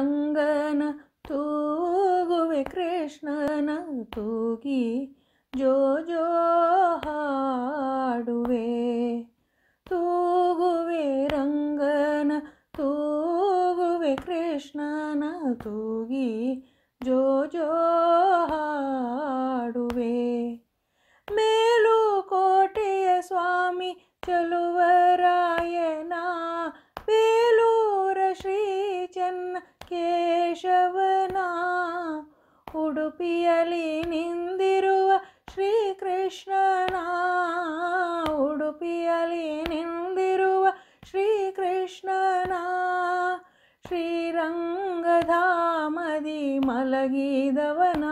ರಂಗನ ತೂಗುವೆ ಕೃಷ್ಣನ ತೂಗಿ ಜೋ ಜೋ ಹಾಡುವೆ ತೂಗುವೆ ರಂಗನ ತೂಗುವೆ ಕೃಷ್ಣನ ತೂಗಿ ಜೋ ಜೋ ಹಾಡುವೆ ಮೇಲುಕೋಟೆಯ ಸ್ವಾಮಿ ಚಲುವ ಚನ್ನ ಕೇಶವನ ಉಡುಪಿಯಲಿ ನಿಂದಿರುವ ಶ್ರೀಕೃಷ್ಣನ ಉಡುಪಿಯಲಿ ನಿಂದಿರುವ ಶ್ರೀಕೃಷ್ಣನ ಶ್ರೀರಂಗಧಾಮದಿ ಮಲಗಿದವನ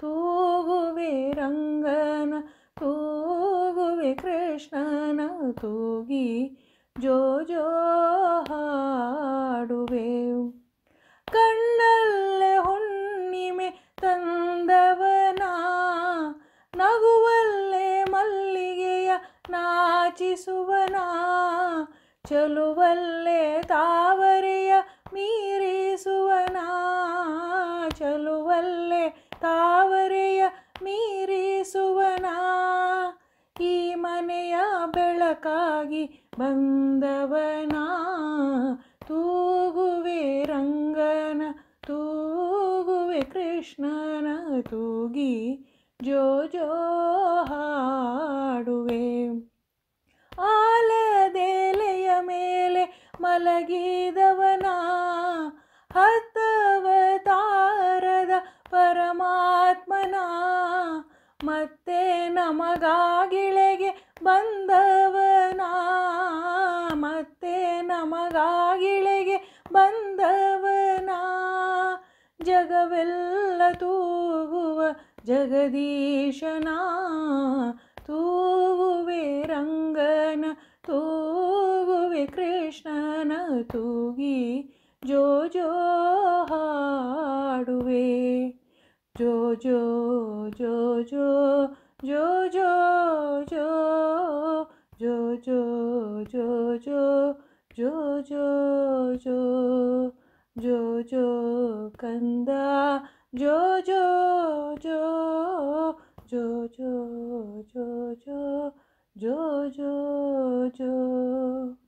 ತೂಗುವೆ ರಂಗನ ತೂಗುವೆ ಕೃಷ್ಣನ ತೂಗಿ ಜೋ ಜೋ ಹಾಡುವೆ ಕಣ್ಣಲ್ಲೇ ಹುಣ್ಣಿಮೆ ತಂದವನ ನಗುವಲ್ಲೆ ಮಲ್ಲಿಗೆಯ ನಾಚಿಸುವನ ಚಲುವಲ್ಲೆ ತಾವರೆಯ ಮೀರಿಸುವನ ಚಲುವಲ್ಲೆ ತಾವರೆಯ ಮೀರಿಸುವನ ಈ ಮನೆಯ ಬೆಳಕ बवना तूगुवे रङ्गन तूगु कृष्णन तूगी जो जो हाडे आलदेलय मेले मलगद ನಮಗಾಗಿಳೆಗೆ ಬಂದವನ ಮತ್ತೆ ನಮಗಾಗಿಳೆಗೆ ಬಂದವನ ಜಗವೆಲ್ಲ ತೂಗುವ ಜಗದೀಶನ ತೂಗುವೆ ರಂಗನ ತೂಗುವೆ ಕೃಷ್ಣನ ತೂಗಿ ಜೋ ಜೋ ಹಾಡುವೆ ಜೋ ಜೋ ಜೋ ಜೋ जो जो जो जो जो जो जो जो जो जो जो जो कंदा जो जो जो जो जो जो जो जो जो जो